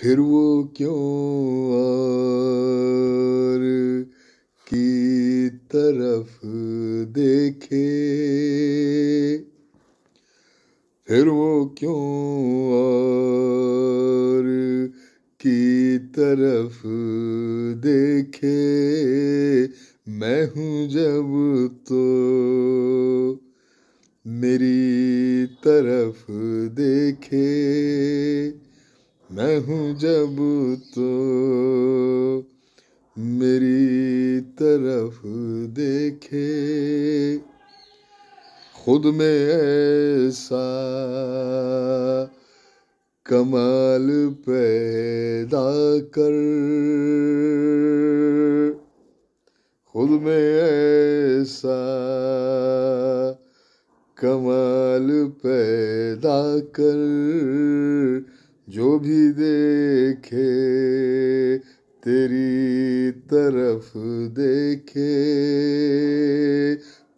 फिर वो क्यों और की तरफ देखे फिर वो क्यों और की तरफ देखे मैं हूँ जब तो मेरी तरफ देखे मैं हूँ जब तो मेरी तरफ देखे खुद में ऐसा कमाल पैदा कर खुद में ऐसा कमाल पैदा कर जो भी देखे तेरी तरफ देखे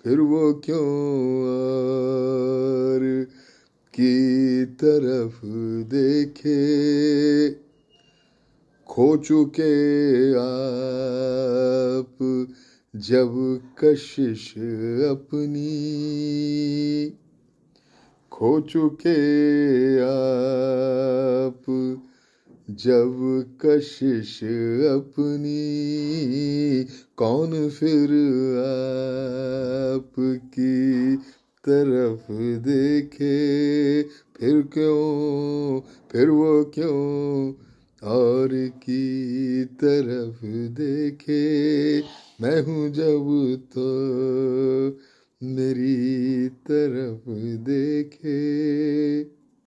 फिर वो क्यों आर की तरफ देखे खो चुके आप जब कशिश अपनी खो चुके आप जब कशिश अपनी कौन फिर आपकी तरफ देखे फिर क्यों फिर वो क्यों और की तरफ देखे मैं हूँ जब तो मेरी तरफ देखे